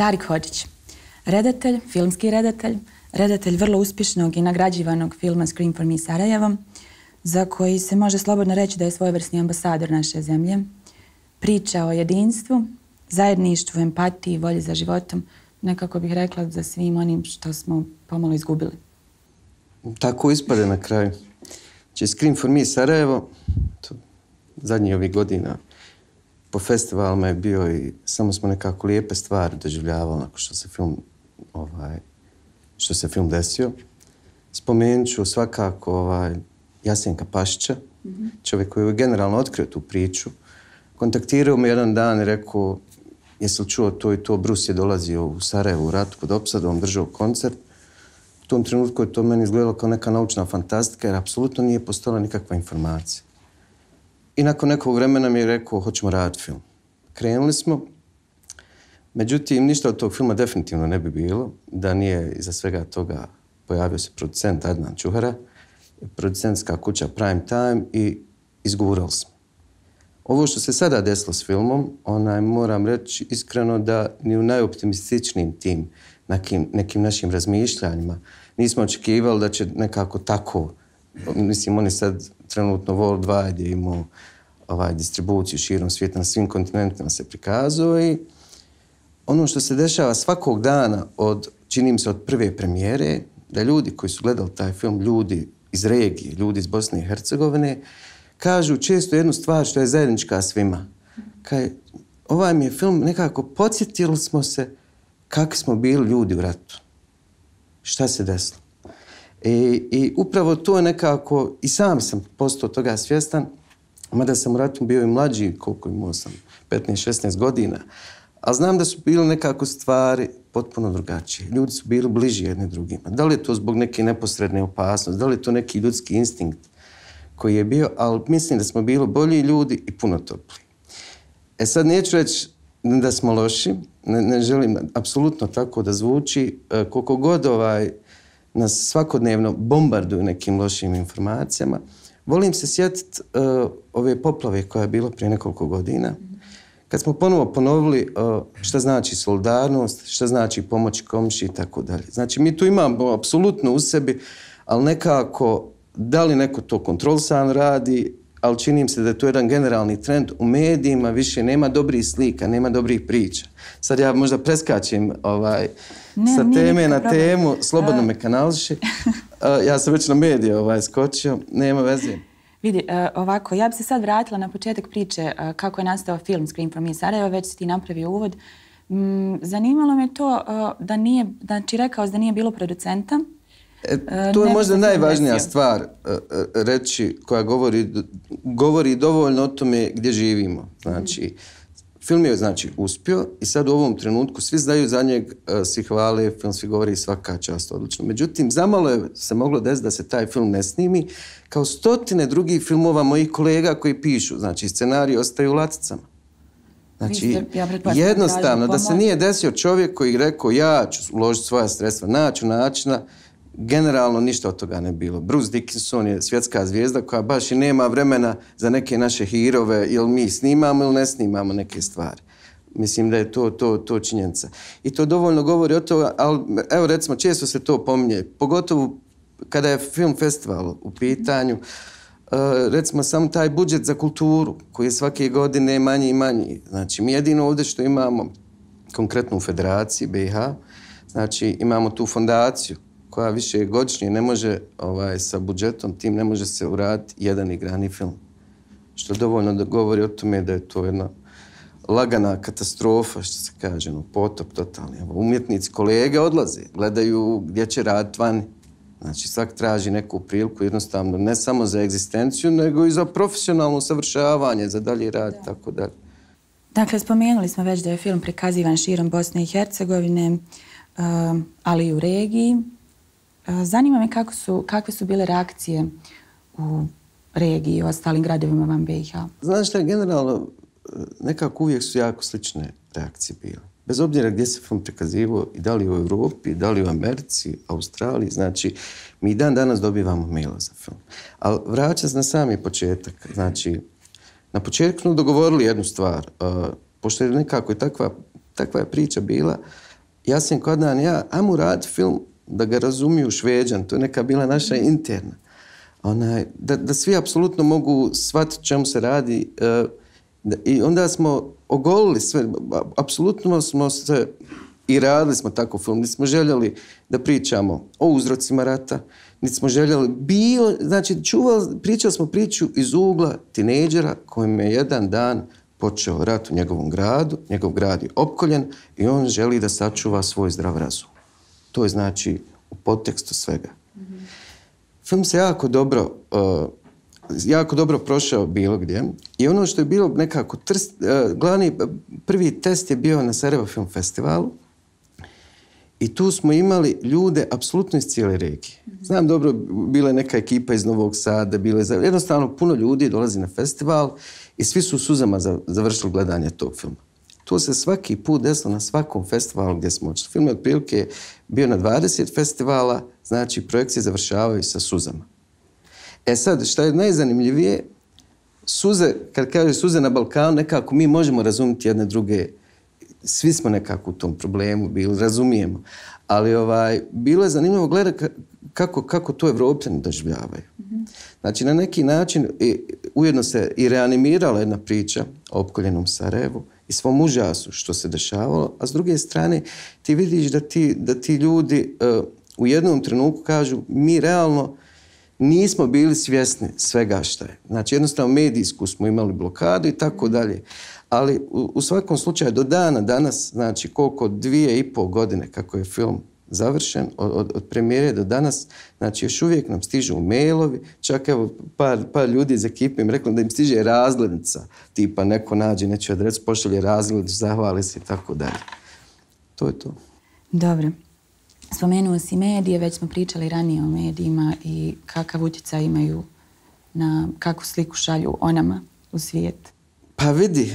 Tarik Hođić, redatelj, filmski redatelj, redatelj vrlo uspješnog i nagrađivanog filma Scream for me Sarajevo, za koji se može slobodno reći da je svojevrsni ambasador naše zemlje, priča o jedinstvu, zajedništvu, empatiji, volji za životom, nekako bih rekla za svim onim što smo pomalo izgubili. Tako ispade na kraju. Če Scream for me Sarajevo, to zadnji ovih godina, po festivalima je bio i samo smo nekako lijepe stvari doživljavali nakon što se film ovaj što se film desio. Spomenuću svakako ovaj Jasenka Pašića, mm -hmm. čovjek koji je generalno otkrio tu priču. Kontaktirao me jedan dan i rekao jesi li čuo to i to, Brus je dolazio u Sarajevo u ratu pod opsadom, držao koncert. U tom trenutku je to meni izgledalo kao neka naučna fantastika jer apsolutno nije postala nikakva informacija. I nakon nekog vremena mi je rekao, hoćemo raditi film. Krenuli smo. Međutim, ništa od tog filma definitivno ne bi bilo da nije iza svega toga pojavio se producent Adnan Čuhara, producentska kuća Prime Time i izgurali smo. Ovo što se sada desilo s filmom, onaj, moram reći iskreno da ni u najoptimističnijim tim nekim, nekim našim razmišljanjima nismo očekivali da će nekako tako, mislim, oni sad trenutno worldwide je imao ovaj, distribuciju širom svijeta, na svim kontinentima se prikazuje i ono što se dešava svakog dana od, činim se, od prve premijere, da ljudi koji su gledali taj film, ljudi iz regije, ljudi iz Bosne i Hercegovine, kažu često jednu stvar što je zajednička svima. Kaj, ovaj mi je film nekako podsjetili smo se kak smo bili ljudi u ratu. Šta se desilo? I, I upravo to je nekako, i sam sam postao toga svjestan, mada sam u ratu bio i mlađi, koliko imao sam, 15-16 godina, ali znam da su bile nekako stvari potpuno drugačije. Ljudi su bili bliži jedne drugima. Da li je to zbog neke neposredne opasnosti, da li je to neki ljudski instinkt koji je bio, ali mislim da smo bili bolji ljudi i puno topli. E sad neću reći da smo loši, ne, ne želim apsolutno tako da zvuči, e, koliko god ovaj, uh, nas svakodnevno bombarduju nekim lošim informacijama. Volim se sjetiti uh, e, ove poplave koja je bila prije nekoliko godina. Kad smo ponovo ponovili uh, šta znači solidarnost, šta znači pomoć komši i tako dalje. Znači mi tu imamo apsolutno u sebi, ali nekako da li neko to kontrolsan radi, ali činim se da je to jedan generalni trend, u medijima više nema dobrih slika, nema dobrih priča. Sad ja možda preskačem ovaj, ne, sa teme na problem. temu, slobodno uh, me kanališi. Uh, ja sam već na medije ovaj, skočio, nema veze. Vidi, uh, ovako, ja bi se sad vratila na početak priče uh, kako je nastao film Scream from Me Sarajevo, već si ti napravio uvod. Mm, zanimalo me to uh, da nije, znači rekao da nije bilo producenta, uh, E, e, to je možda najvažnija mislim. stvar e, e, reći koja govori, govori dovoljno o tome gdje živimo. Znači, mm. film je znači, uspio i sad u ovom trenutku svi znaju za njeg, svi hvale, film svi govori svaka čast odlično. Međutim, zamalo je se moglo desiti da se taj film ne snimi kao stotine drugih filmova mojih kolega koji pišu. Znači, scenariji ostaju u laticama. Znači, ste, ja jednostavno, da se nije desio čovjek koji rekao ja ću uložiti svoja sredstva, naću načina, generalno ništa od toga ne bilo. Bruce Dickinson je svjetska zvijezda koja baš i nema vremena za neke naše hirove, ili mi snimamo ili ne snimamo neke stvari. Mislim da je to, to, to činjenica. I to dovoljno govori o to, ali evo recimo često se to pominje, pogotovo kada je film festival u pitanju, e, recimo samo taj budžet za kulturu koji je svake godine manji i manji. Znači mi jedino ovdje što imamo konkretno u federaciji BiH, znači imamo tu fondaciju koja više godišnje ne može ovaj sa budžetom tim ne može se uraditi jedan igrani film. Što dovoljno da govori o tome da je to jedna lagana katastrofa, što se kaže, no, potop totalni. Umjetnici, kolege odlaze, gledaju gdje će raditi vani. Znači, svak traži neku priliku jednostavno, ne samo za egzistenciju, nego i za profesionalno savršavanje, za dalje rad, da. tako da. Dakle, spomenuli smo već da je film prikazivan širom Bosne i Hercegovine, eh, ali i u regiji. Zanima me kako su, kakve su bile reakcije u regiji i ostalim gradovima van BiH. Znaš šta, generalno, nekako uvijek su jako slične reakcije bile. Bez obzira gdje se film prikazivo, i da li u Evropi, da li u Americi, Australiji, znači, mi dan danas dobivamo maila za film. Ali vraća se na sami početak. Znači, na početku smo dogovorili jednu stvar. pošto je nekako je takva, takva je priča bila, ja sam kod dan, ja, ajmo rad film da ga razumiju šveđan, to je neka bila naša interna. Onaj, da, da svi apsolutno mogu shvatiti čemu se radi. Uh, I onda smo ogolili sve, apsolutno smo se i radili smo tako film, nismo željeli da pričamo o uzrocima rata, nismo željeli, bilo, znači čuvali, pričali smo priču iz ugla tineđera kojim je jedan dan počeo rat u njegovom gradu, njegov grad je opkoljen i on želi da sačuva svoj zdrav razum. To je znači u podtekstu svega. Mm-hmm. Film se jako dobro uh, jako dobro prošao bilo gdje i ono što je bilo nekako trst, uh, glavni prvi test je bio na Sarajevo film festivalu. I tu smo imali ljude apsolutno iz cijele regije. Znam dobro, bila je neka ekipa iz Novog Sada, bile jednostavno puno ljudi dolazi na festival i svi su suzama završili gledanje tog filma. To se svaki put desilo na svakom festivalu gdje smo očeli. Film je otprilike bio na 20 festivala, znači projekcije završavaju sa suzama. E sad, što je najzanimljivije, suze, kad kaže suze na Balkanu, nekako mi možemo razumjeti jedne druge. Svi smo nekako u tom problemu bili, razumijemo. Ali ovaj, bilo je zanimljivo gledati kako, kako to Evropljani doživljavaju. Mm -hmm. Znači, na neki način i, ujedno se i reanimirala jedna priča o opkoljenom Sarajevu, i svom užasu što se dešavalo, a s druge strane ti vidiš da ti, da ti ljudi uh, u jednom trenutku kažu mi realno nismo bili svjesni svega šta je. Znači jednostavno medijsku smo imali blokadu i tako dalje. Ali u, u svakom slučaju do dana danas, znači koliko dvije i pol godine kako je film završen od, od, od premijere do danas. Znači, još uvijek nam stižu mailovi, čak evo par, par ljudi iz ekipe im rekli da im stiže razglednica, tipa neko nađe, neće odrec, pošalje razglednicu, zahvali se i tako dalje. To je to. Dobro. Spomenuo si medije, već smo pričali ranije o medijima i kakav utjecaj imaju na kakvu sliku šalju o nama u svijet. Pa vidi,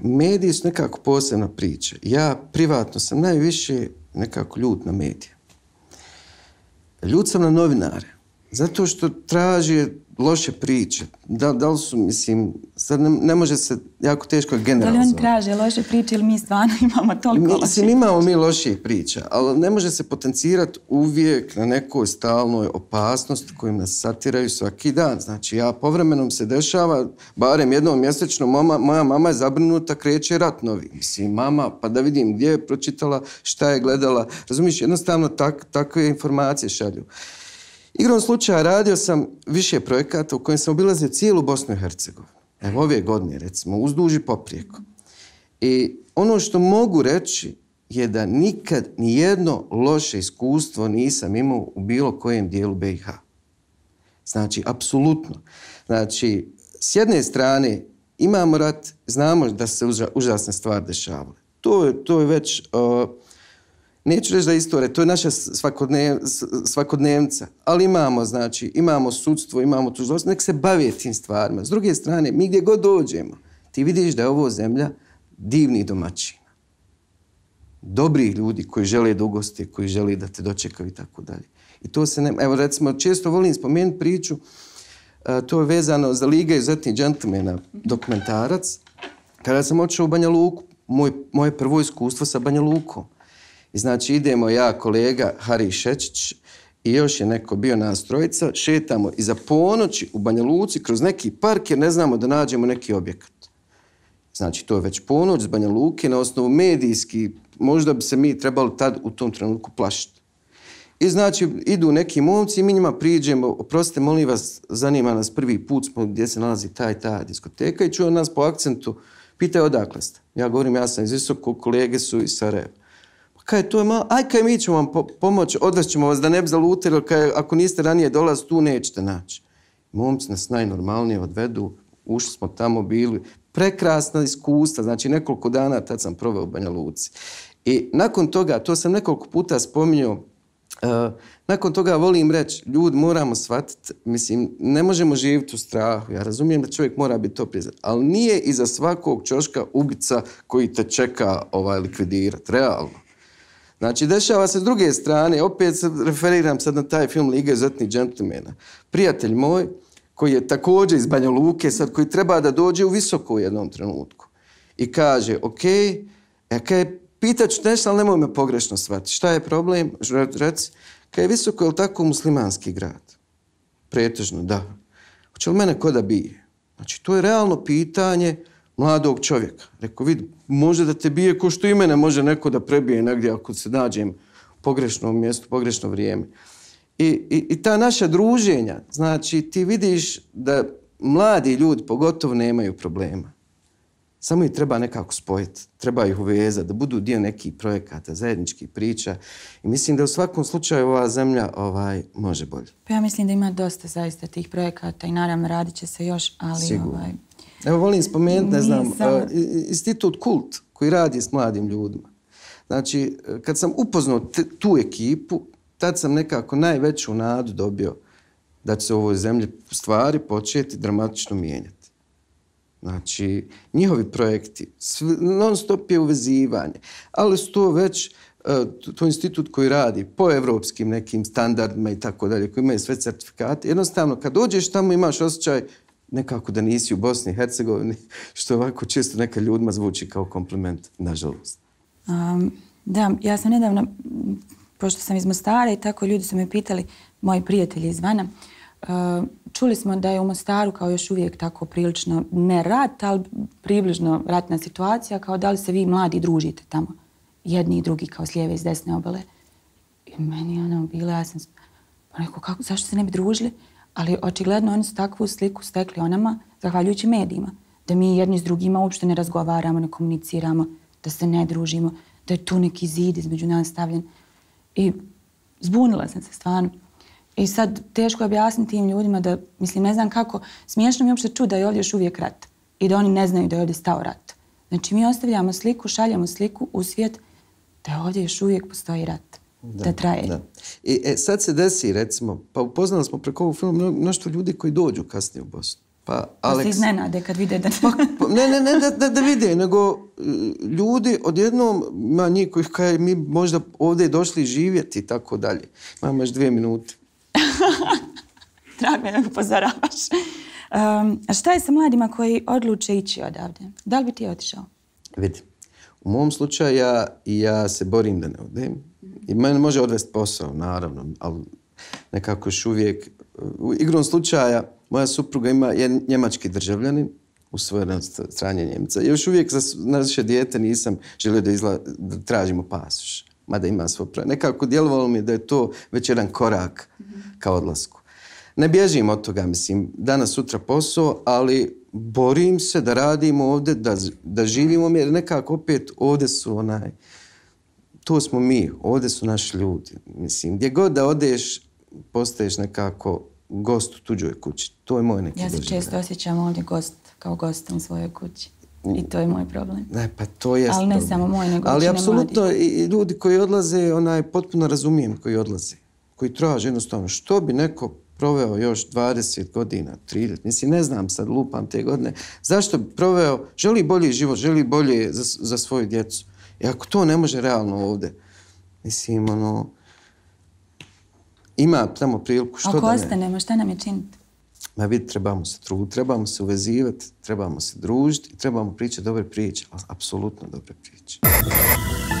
mediji su nekako posebna priča. Ja privatno sam najviše nekako ljut na medije. Ljut sam na novinare. Zato što traže loše priče. Da, da li su, mislim, sad ne, ne može se jako teško generalizovati. Da li oni traže loše priče ili mi stvarno imamo toliko mi, loše Mislim, imamo mi loših priča, ali ne može se potencirati uvijek na nekoj stalnoj opasnost koju nas satiraju svaki dan. Znači, ja povremenom se dešava, barem jednom mjesečno, mama, moja mama je zabrinuta, kreće rat novi. Mislim, mama, pa da vidim gdje je pročitala, šta je gledala. Razumiješ, jednostavno tak, takve informacije šalju. Igrom slučaja radio sam više projekata u kojem sam obilazio cijelu Bosnu i Hercegovu. Evo ove godine, recimo, uzduži poprijeko. I ono što mogu reći je da nikad ni jedno loše iskustvo nisam imao u bilo kojem dijelu BiH. Znači, apsolutno. Znači, s jedne strane imamo rat, znamo da se uža, užasne stvari dešavale. To je, to je već... Uh, neću reći da je istorija, to je naša svakodnev, svakodnevnica, ali imamo, znači, imamo sudstvo, imamo tužnost, nek se bave tim stvarima. S druge strane, mi gdje god dođemo, ti vidiš da je ovo zemlja divni domaćina. Dobri ljudi koji žele da ugoste, koji žele da te dočekaju i tako dalje. I to se ne... Evo, recimo, često volim spomenuti priču, a, e, to je vezano za Liga izuzetnih džentlmena dokumentarac. Kada sam očeo u Banja Luku, moj, moje prvo iskustvo sa Banja Lukom, I znači idemo ja, kolega Hari Šečić i još je neko bio nastrojica, šetamo i za ponoći u Banja Luci kroz neki park jer ne znamo da nađemo neki objekat. Znači to je već ponoć z Banja Luke na osnovu medijski, možda bi se mi trebali tad u tom trenutku plašiti. I znači idu neki momci i mi njima priđemo, oprostite, molim vas, zanima nas prvi put smo gdje se nalazi taj, ta diskoteka i čuje nas po akcentu, pita odakle ste. Ja govorim, ja sam iz Visokog, kolege su iz Sarajeva kaj to je malo, aj kaj mi ćemo vam pomoći, odvaćemo vas da ne bi zalutili, kaj ako niste ranije dolaz, tu nećete naći. Momci nas najnormalnije odvedu, ušli smo tamo bili, prekrasna iskustva, znači nekoliko dana tad sam proveo u Banja Luci. I nakon toga, to sam nekoliko puta spominjao, uh, nakon toga volim reći, ljudi moramo shvatiti, mislim, ne možemo živjeti u strahu, ja razumijem da čovjek mora biti oprezan, ali nije iza svakog čoška ubica koji te čeka ovaj likvidirati, realno. Znači, dešava se druge strane, opet se referiram sad na taj film Liga izvjetnih džentlmena. Prijatelj moj, koji je također iz Banja Luke, sad koji treba da dođe u visoko u jednom trenutku. I kaže, ok, e, kaj, pitaću nešto, ali nemoj me pogrešno shvatiti. Šta je problem? Reci, kaj je visoko, je li tako muslimanski grad? Pretežno, da. Hoće li mene ko da bije? Znači, to je realno pitanje, uh, mladog čovjeka. Rekao, vidi, može da te bije ko što i mene, može neko da prebije negdje ako se nađem pogrešno mjestu, pogrešno vrijeme. I, i, I ta naša druženja, znači ti vidiš da mladi ljudi pogotovo nemaju problema. Samo ih treba nekako spojiti, treba ih uvezati, da budu dio nekih projekata, zajedničkih priča. I mislim da u svakom slučaju ova zemlja ovaj može bolje. Pa ja mislim da ima dosta zaista tih projekata i naravno radit će se još, ali... Sigurno. Ovaj Evo, volim spomenuti, ne znam, uh, institut Kult koji radi s mladim ljudima. Znači, e, kad sam upoznao tu ekipu, tad sam nekako najveću nadu dobio da će se u ovoj zemlji stvari početi dramatično mijenjati. Znači, njihovi projekti, svi, non stop je uvezivanje, ali su to već uh, to institut koji radi po evropskim nekim standardima i tako dalje, koji imaju sve certifikate. Jednostavno, kad dođeš tamo, imaš osjećaj nekako da nisi u Bosni i Hercegovini, što ovako često neka ljudima zvuči kao komplement, nažalost. Um, da, ja sam nedavno, pošto sam iz Mostara i tako, ljudi su me pitali, moji prijatelji izvana, uh, e, čuli smo da je u Mostaru kao još uvijek tako prilično ne rat, ali približno ratna situacija, kao da li se vi mladi družite tamo, jedni i drugi kao s lijeve i s desne obale. I meni ono bilo, ja sam pa rekao, kako, zašto se ne bi družili? Uh, ali očigledno oni su takvu sliku stekli o nama zahvaljujući medijima. Da mi jedni s drugima uopšte ne razgovaramo, ne komuniciramo, da se ne družimo, da je tu neki zid između nas stavljen. I zbunila sam se stvarno. I sad teško je objasniti tim ljudima da, mislim, ne znam kako, smiješno mi uopšte čuda da je ovdje još uvijek rat i da oni ne znaju da je ovdje stao rat. Znači mi ostavljamo sliku, šaljamo sliku u svijet da ovdje još uvijek postoji rat da, da traje. Da. I e, sad se desi, recimo, pa upoznali smo preko ovog filma mnošto ljudi koji dođu kasnije u Bosnu. Pa, pa Alex, se iznenade kad vide da... pa, pa ne, ne, ne, da, da, da vide, nego e, ljudi odjednom, ima njih koji kaj mi možda ovdje došli živjeti i tako dalje. Imamo još dvije minute. Drago me da me upozoravaš. Um, a šta je sa mladima koji odluče ići odavde? Da li bi ti otišao? Vidim. U mom slučaju ja, ja se borim da ne odem. I mene može odvesti posao, naravno, ali nekako još uvijek. U igrom slučaja, moja supruga ima, je njemački državljanin, u svoje stranje Njemca. Još uvijek za naše dijete nisam želio da, izla, da tražimo pasuš. Mada ima svoj pravo. Nekako djelovalo mi da je to već jedan korak mm -hmm. ka odlasku. Ne bježim od toga, mislim, danas, sutra posao, ali borim se da radimo ovde, da, da živimo mi, jer nekako opet ovde su onaj, to smo mi, ovde su naši ljudi. Mislim, gdje god da odeš, postaješ nekako gost u tuđoj kući. To je moj neki Ja se doživljaj. često osjećam ovdje gost, kao gostom svoje kući. I to je moj problem. Ne, pa to je Ali ne problem. samo moj, nego Ali apsolutno, i ljudi koji odlaze, onaj, potpuno razumijem koji odlaze. Koji traže jednostavno, što bi neko proveo još 20 godina, 30, mislim, ne znam sad, lupam te godine, zašto bi proveo, želi bolji život, želi bolje za, za svoju djecu. I ako to ne može realno ovde, mislim, ono, ima tamo priliku, što ako da ne. Ako ostanemo, šta nam je činiti? Ma vidi, trebamo se trud, trebamo se uvezivati, trebamo se družiti, trebamo pričati dobre priče, apsolutno dobre priče.